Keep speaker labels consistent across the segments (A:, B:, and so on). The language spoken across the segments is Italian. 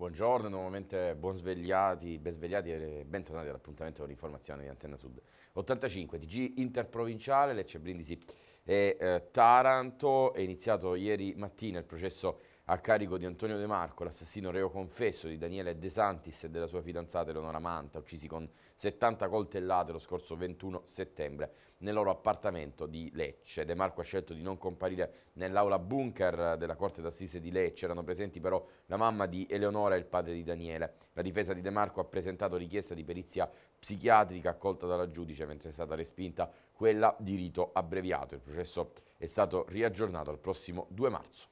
A: Buongiorno, nuovamente buon svegliati, ben svegliati e bentornati all'appuntamento con l'informazione di Antenna Sud. 85, TG interprovinciale, Lecce Brindisi e eh, Taranto. È iniziato ieri mattina il processo a carico di Antonio De Marco, l'assassino reo confesso di Daniele De Santis e della sua fidanzata Eleonora Manta, uccisi con 70 coltellate lo scorso 21 settembre nel loro appartamento di Lecce. De Marco ha scelto di non comparire nell'aula bunker della Corte d'Assise di Lecce, erano presenti però la mamma di Eleonora e il padre di Daniele. La difesa di De Marco ha presentato richiesta di perizia psichiatrica accolta dalla giudice, mentre è stata respinta quella di rito abbreviato. Il processo è stato riaggiornato al prossimo 2 marzo.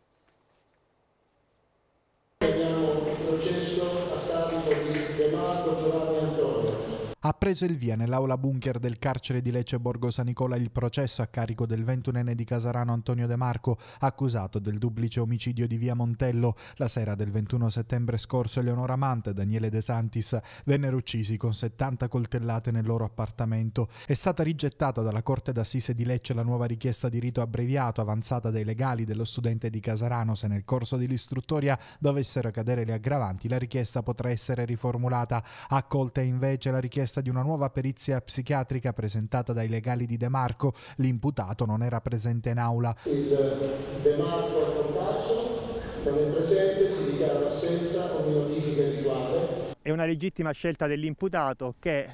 B: processo
C: ha preso il via nell'aula bunker del carcere di Lecce Borgo San Nicola il processo a carico del ventunenne di Casarano Antonio De Marco, accusato del duplice omicidio di via Montello. La sera del 21 settembre scorso Eleonora Mante e Daniele De Santis vennero uccisi con 70 coltellate nel loro appartamento. È stata rigettata dalla Corte d'Assise di Lecce la nuova richiesta di rito abbreviato avanzata dai legali dello studente di Casarano. Se nel corso dell'istruttoria dovessero cadere le aggravanti, la richiesta potrà essere riformulata. Accolta invece la richiesta richiesta di una nuova perizia psichiatrica presentata dai legali di De Marco. L'imputato non era presente in aula.
B: Il eh, De Marco è comparso, non è presente, si dichiara l'assenza o modifiche rituale.
C: È una legittima scelta dell'imputato che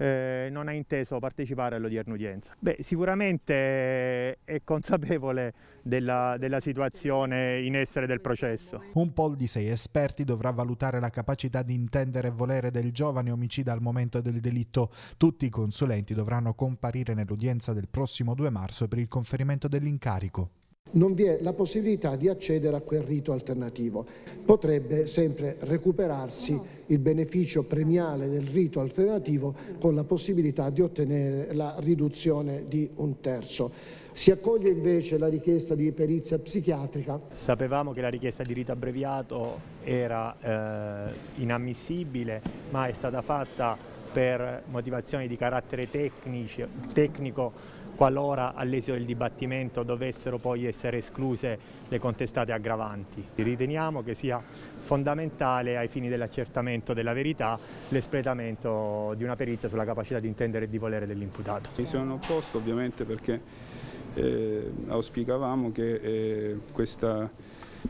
C: eh, non ha inteso partecipare all'odierna udienza. Beh, sicuramente eh, è consapevole della, della situazione in essere del processo. Un poll di sei esperti dovrà valutare la capacità di intendere e volere del giovane omicida al momento del delitto. Tutti i consulenti dovranno comparire nell'udienza del prossimo 2 marzo per il conferimento dell'incarico
D: non vi è la possibilità di accedere a quel rito alternativo. Potrebbe sempre recuperarsi il beneficio premiale del rito alternativo con la possibilità di ottenere la riduzione di un terzo. Si accoglie invece la richiesta di perizia psichiatrica.
C: Sapevamo che la richiesta di rito abbreviato era eh, inammissibile, ma è stata fatta per motivazioni di carattere tecnici, tecnico qualora all'esito del dibattimento dovessero poi essere escluse le contestate aggravanti. Riteniamo che sia fondamentale ai fini dell'accertamento della verità l'espletamento di una perizia sulla capacità di intendere e di volere dell'imputato. Mi sono opposto ovviamente perché eh, auspicavamo che eh, questa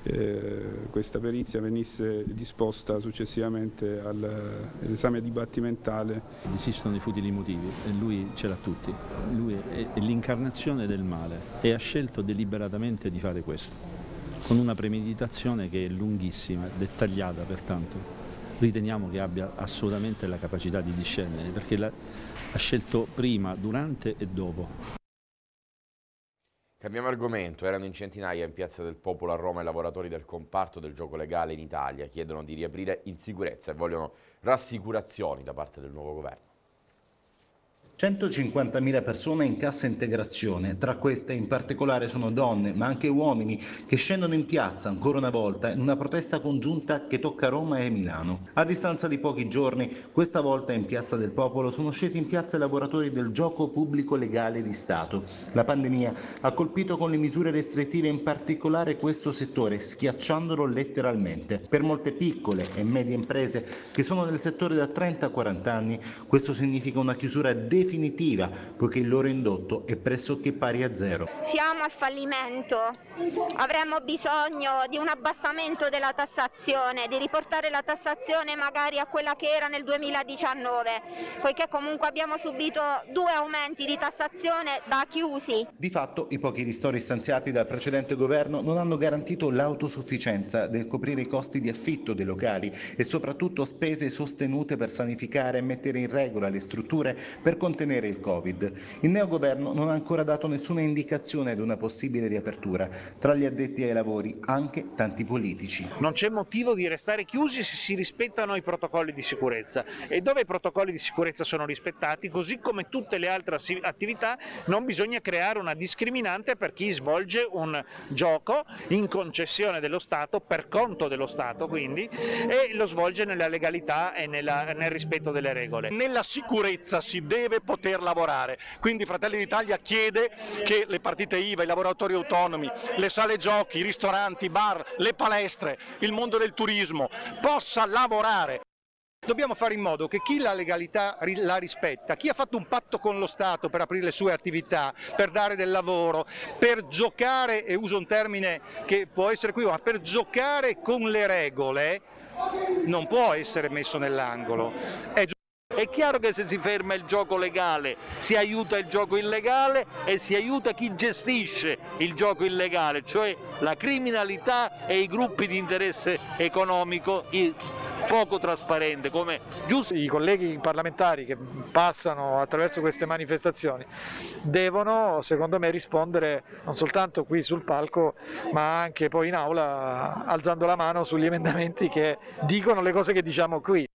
C: eh, questa perizia venisse disposta successivamente all'esame dibattimentale.
E: Esistono i futili motivi e lui ce l'ha tutti, lui è, l'incarnazione del male e ha scelto deliberatamente di fare questo con una premeditazione che è lunghissima, dettagliata pertanto. Riteniamo che abbia assolutamente la capacità di discendere perché la, ha scelto prima, durante e dopo.
A: Cambiamo argomento, erano in centinaia in Piazza del Popolo a Roma i lavoratori del comparto del gioco legale in Italia, chiedono di riaprire in sicurezza e vogliono rassicurazioni da parte del nuovo governo.
F: 150.000 persone in cassa integrazione, tra queste in particolare sono donne, ma anche uomini, che scendono in piazza ancora una volta in una protesta congiunta che tocca Roma e Milano. A distanza di pochi giorni, questa volta in Piazza del Popolo, sono scesi in piazza i lavoratori del gioco pubblico legale di Stato. La pandemia ha colpito con le misure restrittive in particolare questo settore, schiacciandolo letteralmente. Per molte piccole e medie imprese che sono nel settore da 30 40 anni, questo significa una chiusura definitiva definitiva, poiché il loro indotto è pressoché pari a zero.
G: Siamo al fallimento, avremmo bisogno di un abbassamento della tassazione, di riportare la tassazione magari a quella che era nel 2019, poiché comunque abbiamo subito due aumenti di tassazione da chiusi.
F: Di fatto i pochi ristori stanziati dal precedente governo non hanno garantito l'autosufficienza del coprire i costi di affitto dei locali e soprattutto spese sostenute per sanificare e mettere in regola le strutture per contenere contenere il Covid. Il neogoverno non ha ancora dato nessuna indicazione ad una possibile riapertura. Tra gli addetti ai lavori anche tanti politici.
B: Non c'è motivo di restare chiusi se si rispettano i protocolli di sicurezza e dove i protocolli di sicurezza sono rispettati, così come tutte le altre attività, non bisogna creare una discriminante per chi svolge un gioco in concessione dello Stato, per conto dello Stato quindi, e lo svolge nella legalità e nella, nel rispetto delle regole. Nella sicurezza si deve poter lavorare. Quindi
F: Fratelli d'Italia chiede che le partite IVA, i lavoratori autonomi, le sale giochi, i ristoranti, i bar, le palestre, il mondo del turismo possa lavorare. Dobbiamo fare in modo che chi la legalità la rispetta, chi ha fatto un patto con lo Stato per aprire le sue attività, per dare del lavoro, per giocare, e uso un termine che può essere qui, ma per giocare con le regole, non può essere messo nell'angolo. È chiaro che se si ferma il gioco legale si aiuta il gioco
H: illegale e si aiuta chi gestisce il gioco illegale, cioè la criminalità e i gruppi di interesse economico poco trasparente
C: come giusto. I colleghi parlamentari che passano attraverso queste manifestazioni devono secondo me rispondere non soltanto qui sul palco ma anche poi in aula alzando la mano sugli emendamenti che dicono le cose che diciamo qui.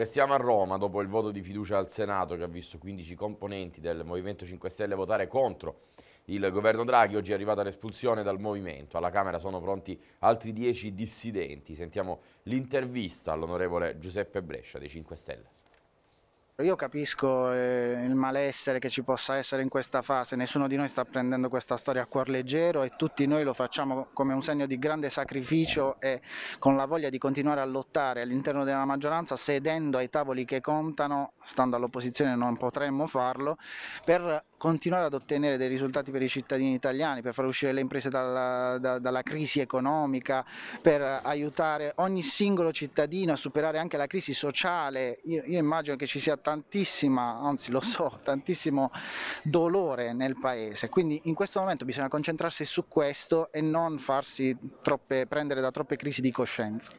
A: Restiamo a Roma dopo il voto di fiducia al Senato che ha visto 15 componenti del Movimento 5 Stelle votare contro il governo Draghi. Oggi è arrivata l'espulsione dal Movimento. Alla Camera sono pronti altri 10 dissidenti. Sentiamo l'intervista all'onorevole Giuseppe Brescia dei 5 Stelle.
D: Io capisco eh, il malessere che ci possa essere in questa fase, nessuno di noi sta prendendo questa storia a cuor leggero e tutti noi lo facciamo come un segno di grande sacrificio e con la voglia di continuare a lottare all'interno della maggioranza, sedendo ai tavoli che contano, stando all'opposizione non potremmo farlo, per continuare ad ottenere dei risultati per i cittadini italiani, per far uscire le imprese dalla, da, dalla crisi economica, per aiutare ogni singolo cittadino a superare anche la crisi sociale. Io, io immagino che ci sia tantissima, anzi lo so, tantissimo dolore nel paese, quindi in questo momento bisogna concentrarsi su questo e non farsi troppe, prendere da troppe crisi di coscienza.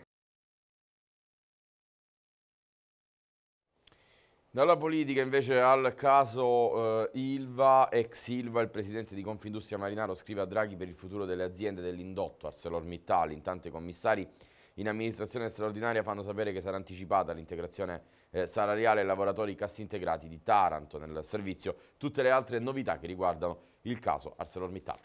A: Dalla politica invece al caso eh, Ilva, ex Ilva, il presidente di Confindustria Marinaro scrive a Draghi per il futuro delle aziende dell'indotto, ArcelorMittal, intanto i commissari in amministrazione straordinaria fanno sapere che sarà anticipata l'integrazione eh, salariale ai lavoratori cassintegrati di Taranto nel servizio, tutte le altre novità che riguardano il caso ArcelorMittal.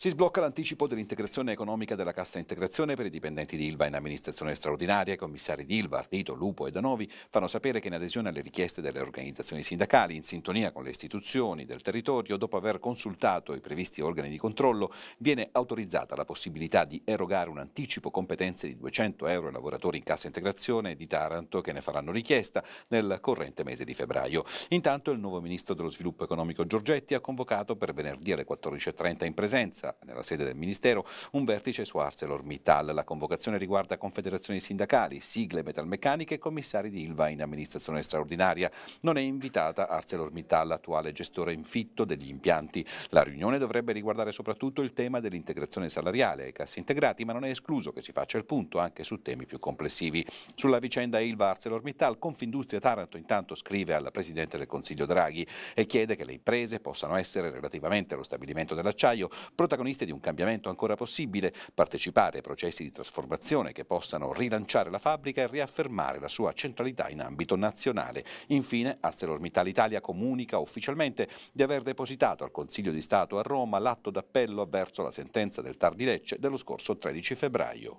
H: Si sblocca l'anticipo dell'integrazione economica della cassa integrazione per i dipendenti di Ilva in amministrazione straordinaria. I commissari di Ilva, Artito, Lupo e Danovi fanno sapere che in adesione alle richieste delle organizzazioni sindacali, in sintonia con le istituzioni del territorio, dopo aver consultato i previsti organi di controllo, viene autorizzata la possibilità di erogare un anticipo competenze di 200 euro ai lavoratori in cassa integrazione di Taranto che ne faranno richiesta nel corrente mese di febbraio. Intanto il nuovo ministro dello sviluppo economico Giorgetti ha convocato per venerdì alle 14.30 in presenza convoca nella sede del Ministero un vertice su ArcelorMittal. La convocazione riguarda confederazioni sindacali, sigle metalmeccaniche e commissari di Ilva in amministrazione straordinaria. Non è invitata ArcelorMittal, attuale gestore in fitto degli impianti. La riunione dovrebbe riguardare soprattutto il tema dell'integrazione salariale e cassi integrati, ma non è escluso che si faccia il punto anche su temi più complessivi. Sulla vicenda Ilva ArcelorMittal, Confindustria Taranto intanto scrive al Presidente del Consiglio Draghi e chiede che le imprese possano essere relativamente allo stabilimento dell'acciaio protagoniste protagoniste di un cambiamento ancora possibile, partecipare ai processi di trasformazione che possano rilanciare la fabbrica e riaffermare la sua centralità in ambito nazionale. Infine, ArcelorMittal Italia comunica ufficialmente di aver depositato al Consiglio di Stato a Roma l'atto d'appello verso la sentenza del Tardi di Lecce dello scorso 13 febbraio.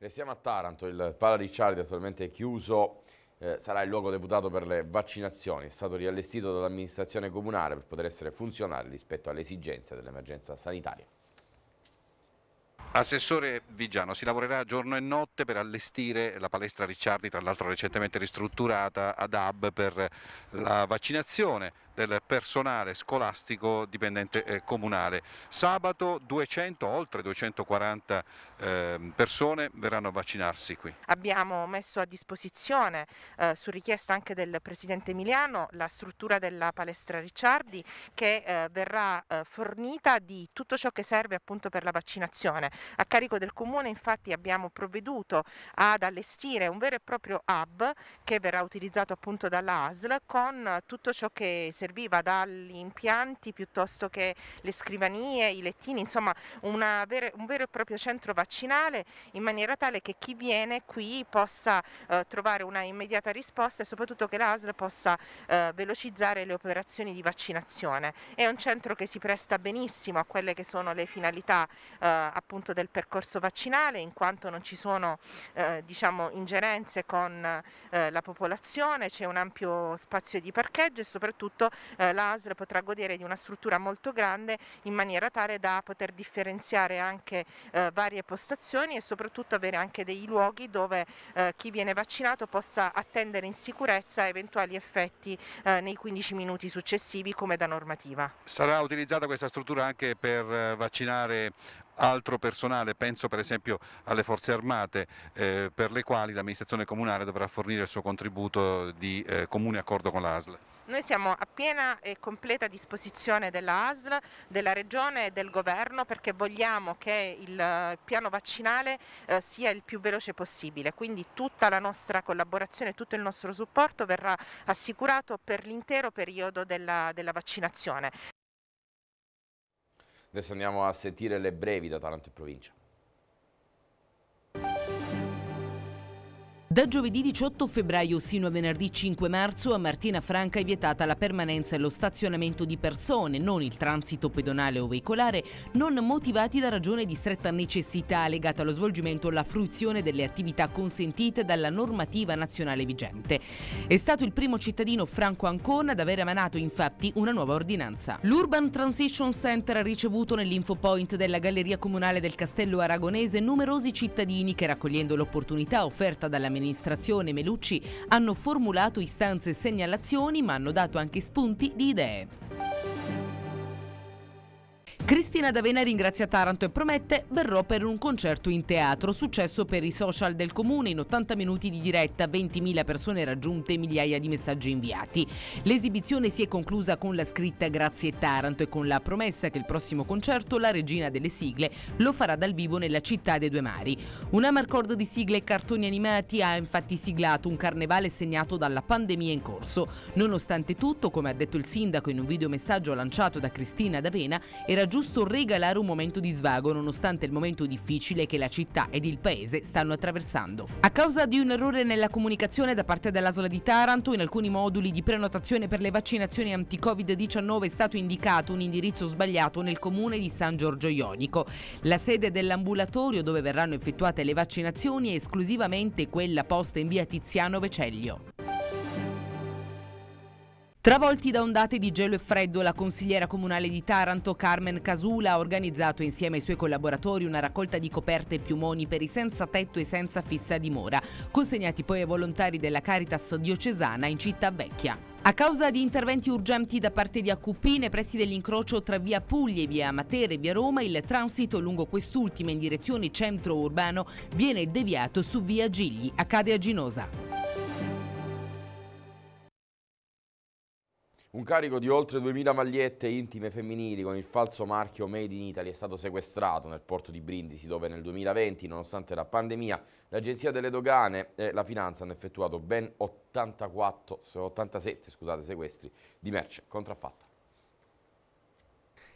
A: Restiamo a Taranto, il Pala di Ciardi attualmente è chiuso eh, sarà il luogo deputato per le vaccinazioni, è stato riallestito dall'amministrazione comunale per poter essere funzionale rispetto alle esigenze dell'emergenza sanitaria.
H: Assessore Vigiano, si lavorerà giorno e notte per allestire la palestra Ricciardi, tra l'altro recentemente ristrutturata ad hub per la vaccinazione del personale scolastico dipendente eh, comunale. Sabato 200, oltre 240 eh, persone verranno a vaccinarsi qui.
I: Abbiamo messo a disposizione, eh, su richiesta anche del Presidente Emiliano, la struttura della palestra Ricciardi che eh, verrà eh, fornita di tutto ciò che serve appunto per la vaccinazione. A carico del Comune infatti abbiamo provveduto ad allestire un vero e proprio hub che verrà utilizzato appunto dalla ASL con tutto ciò che si serviva dagli impianti piuttosto che le scrivanie, i lettini, insomma vera, un vero e proprio centro vaccinale in maniera tale che chi viene qui possa eh, trovare una immediata risposta e soprattutto che l'ASL possa eh, velocizzare le operazioni di vaccinazione. È un centro che si presta benissimo a quelle che sono le finalità eh, appunto del percorso vaccinale in quanto non ci sono eh, diciamo, ingerenze con eh, la popolazione, c'è un ampio spazio di parcheggio e soprattutto eh, l'ASL potrà godere di una struttura molto grande in maniera tale da poter differenziare anche eh, varie postazioni e soprattutto avere anche dei luoghi dove eh, chi viene vaccinato possa attendere in sicurezza eventuali effetti eh, nei 15 minuti successivi come da normativa.
H: Sarà utilizzata questa struttura anche per eh, vaccinare altro personale, penso per esempio alle forze armate eh, per le quali l'amministrazione comunale dovrà fornire il suo contributo di eh, comune accordo con l'ASL.
I: Noi siamo a piena e completa disposizione della ASL, della Regione e del Governo perché vogliamo che il eh, piano vaccinale eh, sia il più veloce possibile, quindi tutta la nostra collaborazione, tutto il nostro supporto verrà assicurato per l'intero periodo della, della vaccinazione.
A: Adesso andiamo a sentire le brevi da Taranto e provincia.
J: Da giovedì 18 febbraio sino a venerdì 5 marzo a Martina Franca è vietata la permanenza e lo stazionamento di persone, non il transito pedonale o veicolare, non motivati da ragione di stretta necessità legata allo svolgimento o alla fruizione delle attività consentite dalla normativa nazionale vigente. È stato il primo cittadino Franco Ancona ad aver emanato infatti una nuova ordinanza. L'Urban Transition Center ha ricevuto nell'infopoint della Galleria Comunale del Castello Aragonese numerosi cittadini che raccogliendo l'opportunità offerta dalla amministrazione Melucci hanno formulato istanze e segnalazioni ma hanno dato anche spunti di idee. Cristina D'Avena ringrazia Taranto e promette verrò per un concerto in teatro, successo per i social del comune, in 80 minuti di diretta, 20.000 persone raggiunte, e migliaia di messaggi inviati. L'esibizione si è conclusa con la scritta Grazie Taranto e con la promessa che il prossimo concerto la regina delle sigle lo farà dal vivo nella città dei due mari. Un amarcord di sigle e cartoni animati ha infatti siglato un carnevale segnato dalla pandemia in corso. Nonostante tutto, come ha detto il sindaco in un videomessaggio lanciato da Cristina D'Avena, era giusto giusto regalare un momento di svago nonostante il momento difficile che la città ed il paese stanno attraversando. A causa di un errore nella comunicazione da parte dell'Asola di Taranto, in alcuni moduli di prenotazione per le vaccinazioni anti-Covid-19 è stato indicato un indirizzo sbagliato nel comune di San Giorgio Ionico. La sede dell'ambulatorio dove verranno effettuate le vaccinazioni è esclusivamente quella posta in via Tiziano Vecellio. Travolti da ondate di gelo e freddo, la consigliera comunale di Taranto Carmen Casula ha organizzato insieme ai suoi collaboratori una raccolta di coperte e piumoni per i senza tetto e senza fissa dimora, consegnati poi ai volontari della Caritas diocesana in città vecchia. A causa di interventi urgenti da parte di AQP nei pressi dell'incrocio tra via Puglie, via Matera e via Roma, il transito lungo quest'ultima in direzione centro urbano viene deviato su via Gigli, accade a Ginosa.
A: Un carico di oltre 2.000 magliette intime femminili con il falso marchio Made in Italy è stato sequestrato nel porto di Brindisi dove nel 2020, nonostante la pandemia, l'Agenzia delle Dogane e la Finanza hanno effettuato ben 84, 87 scusate, sequestri di merce contraffatta.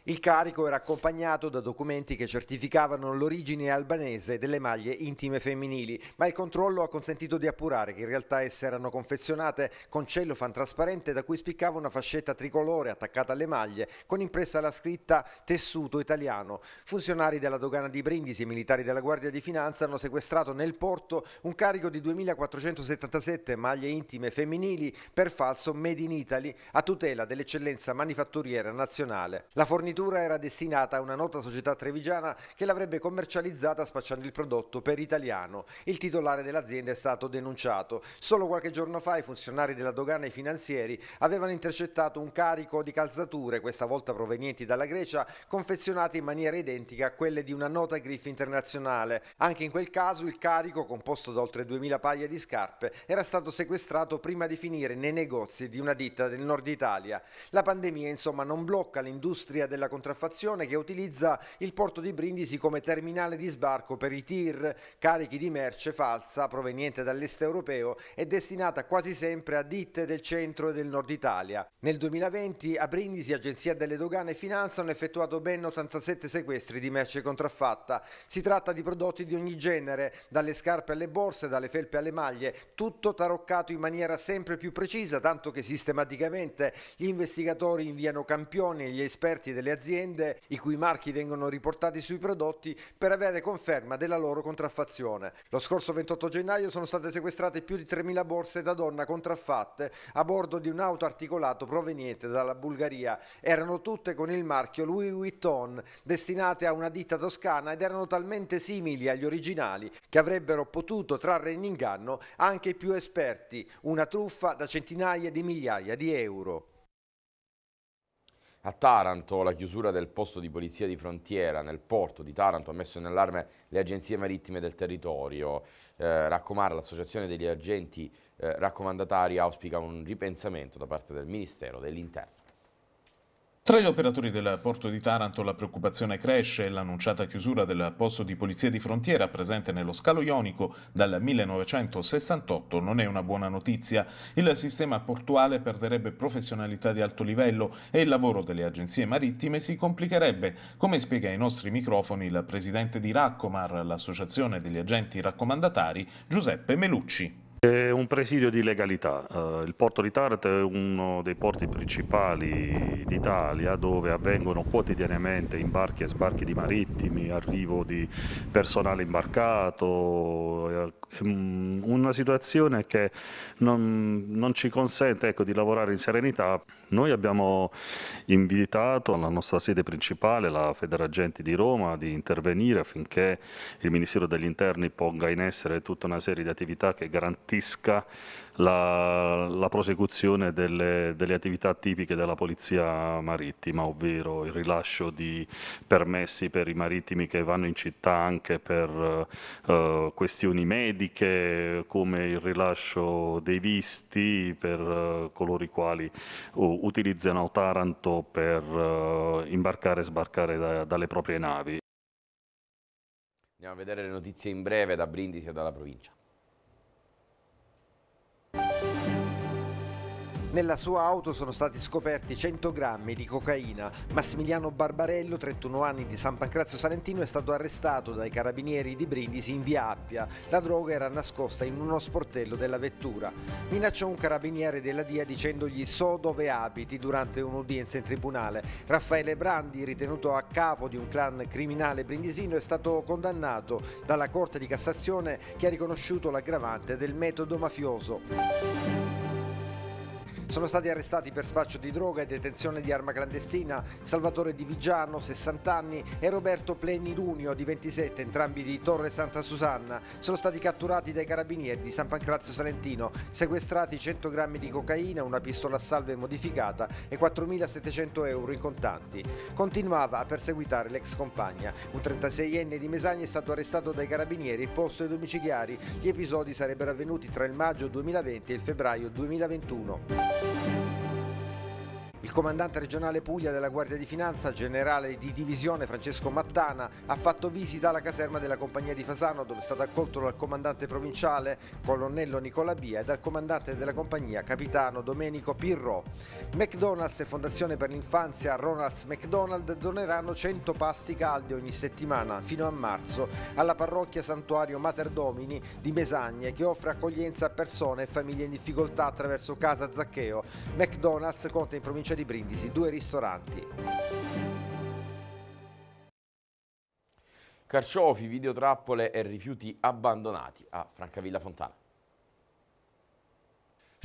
D: Il carico era accompagnato da documenti che certificavano l'origine albanese delle maglie intime femminili, ma il controllo ha consentito di appurare che in realtà esse erano confezionate con cellofan trasparente da cui spiccava una fascetta tricolore attaccata alle maglie con impressa la scritta tessuto italiano. Funzionari della dogana di Brindisi e militari della Guardia di Finanza hanno sequestrato nel porto un carico di 2477 maglie intime femminili per falso Made in Italy a tutela dell'eccellenza manifatturiera nazionale. La fornitura fornitura era destinata a una nota società trevigiana che l'avrebbe commercializzata spacciando il prodotto per italiano. Il titolare dell'azienda è stato denunciato. Solo qualche giorno fa i funzionari della dogana e i finanzieri avevano intercettato un carico di calzature, questa volta provenienti dalla Grecia, confezionate in maniera identica a quelle di una nota griff internazionale. Anche in quel caso il carico, composto da oltre 2000 paia di scarpe, era stato sequestrato prima di finire nei negozi di una ditta del nord Italia. La pandemia insomma non blocca l'industria della della contraffazione che utilizza il porto di Brindisi come terminale di sbarco per i tir carichi di merce falsa proveniente dall'est europeo e destinata quasi sempre a ditte del centro e del nord Italia. Nel 2020 a Brindisi Agenzia delle Dogane e Finanza hanno effettuato ben 87 sequestri di merce contraffatta. Si tratta di prodotti di ogni genere, dalle scarpe alle borse, dalle felpe alle maglie, tutto taroccato in maniera sempre più precisa, tanto che sistematicamente gli investigatori inviano campioni e gli esperti delle aziende aziende i cui marchi vengono riportati sui prodotti per avere conferma della loro contraffazione. Lo scorso 28 gennaio sono state sequestrate più di 3.000 borse da donna contraffatte a bordo di un auto articolato proveniente dalla Bulgaria. Erano tutte con il marchio Louis Vuitton, destinate a una ditta toscana ed erano talmente simili agli originali che avrebbero potuto trarre in inganno anche i più esperti, una truffa da centinaia di migliaia di euro.
A: A Taranto la chiusura del posto di polizia di frontiera nel porto di Taranto ha messo in allarme le agenzie marittime del territorio. Eh, raccomara l'associazione degli agenti eh, raccomandatari auspica un ripensamento da parte del Ministero
B: dell'Interno. Tra gli operatori del porto di Taranto la preoccupazione cresce e l'annunciata chiusura del posto di polizia di frontiera presente nello scalo ionico dal 1968 non è una buona notizia. Il sistema portuale perderebbe professionalità di alto livello e il lavoro delle agenzie marittime si complicherebbe, come spiega ai nostri microfoni il presidente di Raccomar, l'associazione degli agenti raccomandatari, Giuseppe Melucci.
E: È un presidio di legalità. Eh, il porto di Taranto è uno dei porti principali d'Italia dove avvengono quotidianamente imbarchi e sbarchi di marittimi, arrivo di personale imbarcato, eh, una situazione che non, non ci consente ecco, di lavorare in serenità. Noi abbiamo invitato la nostra sede principale, la Federagenti di Roma, di intervenire affinché il Ministero degli Interni ponga in essere tutta una serie di attività che garantisca la, la prosecuzione delle, delle, attività tipiche della polizia marittima, ovvero il rilascio di permessi per i marittimi che vanno in città anche per eh, questioni mediche, come il rilascio dei visti per eh, coloro i quali uh, utilizzano Taranto per uh, imbarcare e sbarcare da, dalle proprie
A: navi. Andiamo a vedere le notizie in breve da Brindisi e dalla provincia.
D: Nella sua auto sono stati scoperti 100 grammi di cocaina. Massimiliano Barbarello, 31 anni di San Pancrazio Salentino, è stato arrestato dai carabinieri di Brindisi in via Appia. La droga era nascosta in uno sportello della vettura. Minacciò un carabiniere della DIA dicendogli so dove abiti durante un'udienza in tribunale. Raffaele Brandi, ritenuto a capo di un clan criminale brindisino, è stato condannato dalla Corte di Cassazione che ha riconosciuto l'aggravante del metodo mafioso. Sono stati arrestati per spaccio di droga e detenzione di arma clandestina Salvatore Di Vigiano, 60 anni, e Roberto Plenilunio, di 27, entrambi di Torre Santa Susanna. Sono stati catturati dai carabinieri di San Pancrazio Salentino, sequestrati 100 grammi di cocaina, una pistola a salve modificata e 4.700 euro in contanti. Continuava a perseguitare l'ex compagna. Un 36enne di Mesagna è stato arrestato dai carabinieri posto ai domiciliari. Gli episodi sarebbero avvenuti tra il maggio 2020 e il febbraio 2021. Thank you. Il comandante regionale Puglia della Guardia di Finanza, generale di divisione Francesco Mattana, ha fatto visita alla caserma della compagnia di Fasano dove è stato accolto dal comandante provinciale colonnello Nicola Bia e dal comandante della compagnia capitano Domenico Pirro. McDonald's e Fondazione per l'Infanzia Ronald's McDonald doneranno 100 pasti caldi ogni settimana fino a marzo alla parrocchia Santuario Mater Domini di Mesagne che offre accoglienza a persone e famiglie in difficoltà attraverso Casa Zaccheo. McDonald's conta in provincia provincia di Brindisi, due ristoranti.
A: Carciofi, videotrappole e rifiuti abbandonati a Francavilla Fontana.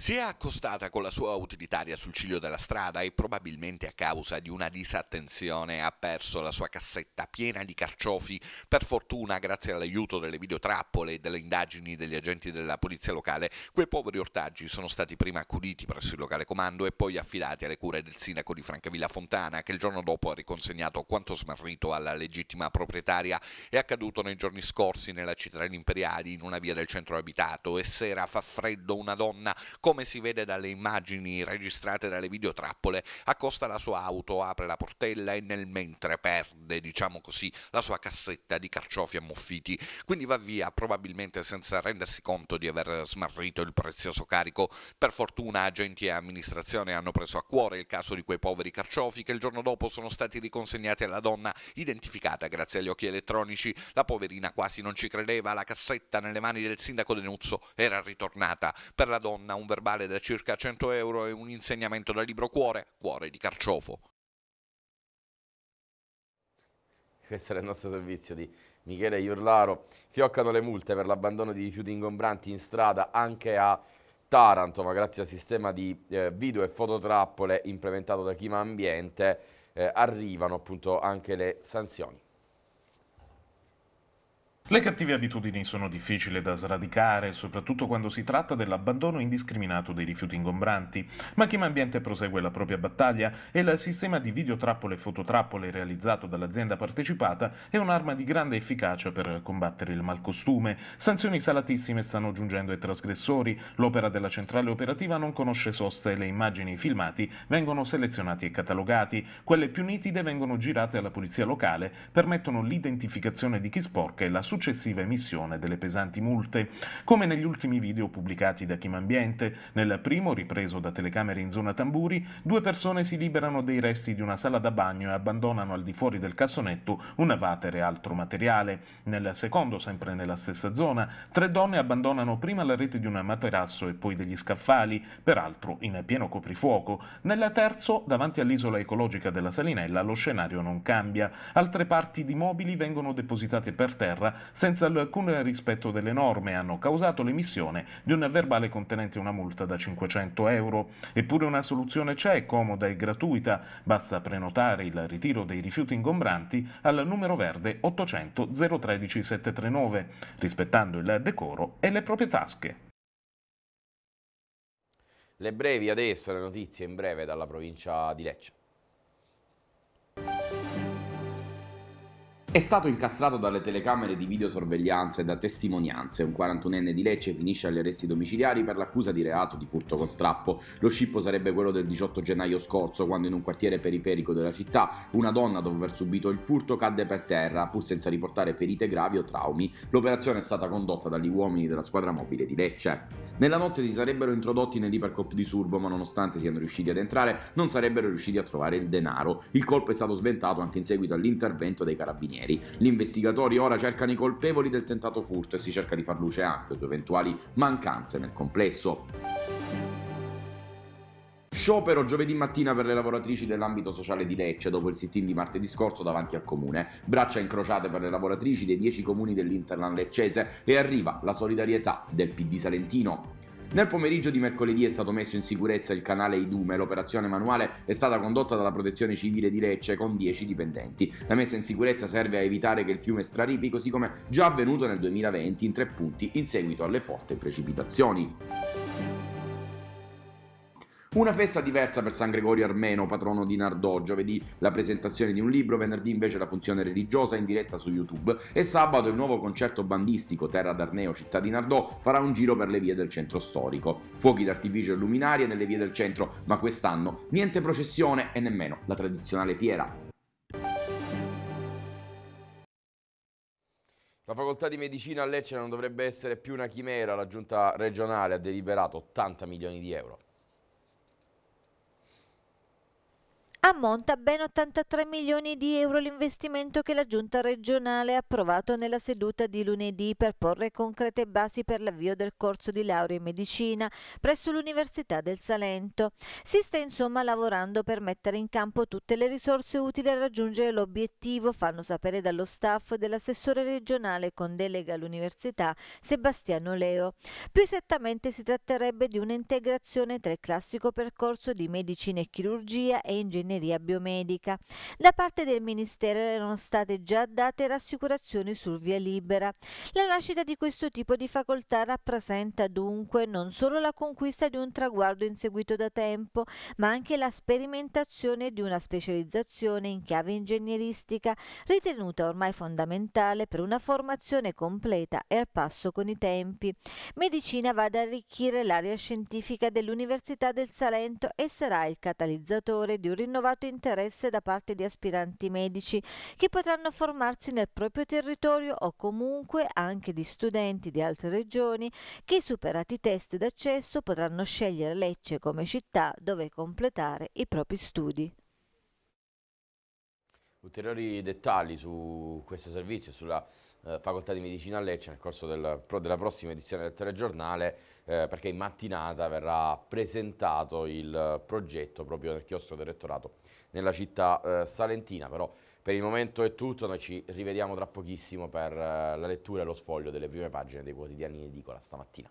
A: Si è accostata con la sua utilitaria sul ciglio della strada
K: e probabilmente a causa di una disattenzione ha perso la sua cassetta piena di carciofi, per fortuna grazie all'aiuto delle videotrappole e delle indagini degli agenti della polizia locale, quei poveri ortaggi sono stati prima accuditi presso il locale comando e poi affidati alle cure del sindaco di Francavilla Fontana che il giorno dopo ha riconsegnato quanto smarrito alla legittima proprietaria. È accaduto nei giorni scorsi nella cittadina imperiali in una via del centro abitato e sera fa freddo una donna con come si vede dalle immagini registrate dalle videotrappole, accosta la sua auto, apre la portella e nel mentre perde, diciamo così, la sua cassetta di carciofi ammuffiti. Quindi va via, probabilmente senza rendersi conto di aver smarrito il prezioso carico. Per fortuna agenti e amministrazione hanno preso a cuore il caso di quei poveri carciofi che il giorno dopo sono stati riconsegnati alla donna, identificata grazie agli occhi elettronici. La poverina quasi non ci credeva, la cassetta nelle mani del sindaco Denuzzo era ritornata. Per la donna un verbale da circa 100 euro e un insegnamento da libro Cuore, Cuore di Carciofo.
A: Questo era il nostro servizio di Michele Iurlaro. Fioccano le multe per l'abbandono di rifiuti ingombranti in strada anche a Taranto, ma grazie al sistema di eh, video e fototrappole implementato da Chima Ambiente eh, arrivano appunto anche le sanzioni.
B: Le cattive abitudini sono difficili da sradicare, soprattutto quando si tratta dell'abbandono indiscriminato dei rifiuti ingombranti, ma Chima Ambiente prosegue la propria battaglia e il sistema di videotrappole e fototrappole realizzato dall'azienda partecipata è un'arma di grande efficacia per combattere il malcostume. Sanzioni salatissime stanno giungendo ai trasgressori, l'opera della centrale operativa non conosce soste e le immagini e i filmati vengono selezionati e catalogati, quelle più nitide vengono girate alla polizia locale, permettono l'identificazione di chi sporca e la successione successiva emissione delle pesanti multe, come negli ultimi video pubblicati da Ambiente, Nel primo, ripreso da telecamere in zona Tamburi, due persone si liberano dei resti di una sala da bagno e abbandonano al di fuori del cassonetto una vatere e altro materiale. Nel secondo, sempre nella stessa zona, tre donne abbandonano prima la rete di un materasso e poi degli scaffali, peraltro in pieno coprifuoco. Nel terzo, davanti all'isola ecologica della Salinella, lo scenario non cambia. Altre parti di mobili vengono depositate per terra senza alcun rispetto delle norme hanno causato l'emissione di un verbale contenente una multa da 500 euro. Eppure una soluzione c'è, comoda e gratuita. Basta prenotare il ritiro dei rifiuti ingombranti al numero verde 800 013 739, rispettando il decoro e le proprie tasche.
A: Le brevi adesso, le notizie in breve dalla provincia di Lecce. È stato incastrato dalle telecamere di videosorveglianza e da testimonianze. Un 41enne di Lecce finisce agli arresti domiciliari per l'accusa di reato di furto con strappo. Lo scippo sarebbe quello del 18 gennaio scorso, quando in un quartiere periferico della città una donna, dopo aver subito il furto, cadde per terra, pur senza riportare ferite gravi o traumi. L'operazione è stata condotta dagli uomini della squadra mobile di Lecce. Nella notte si sarebbero introdotti nell'Ipercop di Surbo, ma nonostante siano riusciti ad entrare, non sarebbero riusciti a trovare il denaro. Il colpo è stato sventato anche in seguito all'intervento dei carabinieri carabinieri. Gli investigatori ora cercano i colpevoli del tentato furto e si cerca di far luce anche su eventuali mancanze nel complesso. Sciopero giovedì mattina per le lavoratrici dell'ambito sociale di Lecce dopo il sit-in di martedì scorso davanti al comune. Braccia incrociate per le lavoratrici dei 10 comuni dell'Interland leccese e arriva la solidarietà del PD Salentino. Nel pomeriggio di mercoledì è stato messo in sicurezza il canale Idume, l'operazione manuale è stata condotta dalla Protezione Civile di Lecce con 10 dipendenti. La messa in sicurezza serve a evitare che il fiume straripi, così come già avvenuto nel 2020 in tre punti in seguito alle forti precipitazioni. Una festa diversa per San Gregorio Armeno, patrono di Nardò, giovedì la presentazione di un libro, venerdì invece la funzione religiosa in diretta su YouTube e sabato il nuovo concerto bandistico Terra d'Arneo, città di Nardò, farà un giro per le vie del centro storico. Fuochi d'artificio e luminarie nelle vie del centro, ma quest'anno niente processione e nemmeno la tradizionale fiera. La facoltà di medicina a Lecce non dovrebbe essere più una chimera, la giunta regionale ha deliberato 80 milioni di euro.
G: Ammonta ben 83 milioni di euro l'investimento che la Giunta regionale ha approvato nella seduta di lunedì per porre concrete basi per l'avvio del corso di laurea in medicina presso l'Università del Salento. Si sta insomma lavorando per mettere in campo tutte le risorse utili a raggiungere l'obiettivo, fanno sapere dallo staff dell'assessore regionale con delega all'Università Sebastiano Leo. Più esattamente si tratterebbe di un'integrazione tra il classico percorso di medicina e chirurgia e ingegneria ingegneria biomedica. Da parte del Ministero erano state già date rassicurazioni sul via libera. La nascita di questo tipo di facoltà rappresenta dunque non solo la conquista di un traguardo inseguito da tempo, ma anche la sperimentazione di una specializzazione in chiave ingegneristica ritenuta ormai fondamentale per una formazione completa e al passo con i tempi. Medicina va ad arricchire l'area scientifica dell'Università del Salento e sarà il catalizzatore di un rinnovato rinnovato interesse da parte di aspiranti medici che potranno formarsi nel proprio territorio o comunque anche di studenti di altre regioni che superati i test d'accesso potranno scegliere Lecce come città dove completare i propri studi.
A: Ulteriori dettagli su questo servizio, sulla eh, facoltà di medicina a Lecce nel corso del, della prossima edizione del telegiornale eh, perché in mattinata verrà presentato il progetto proprio nel chiostro del rettorato nella città eh, salentina. Però per il momento è tutto, noi ci rivediamo tra pochissimo per eh, la lettura e lo sfoglio delle prime pagine dei quotidiani in edicola stamattina.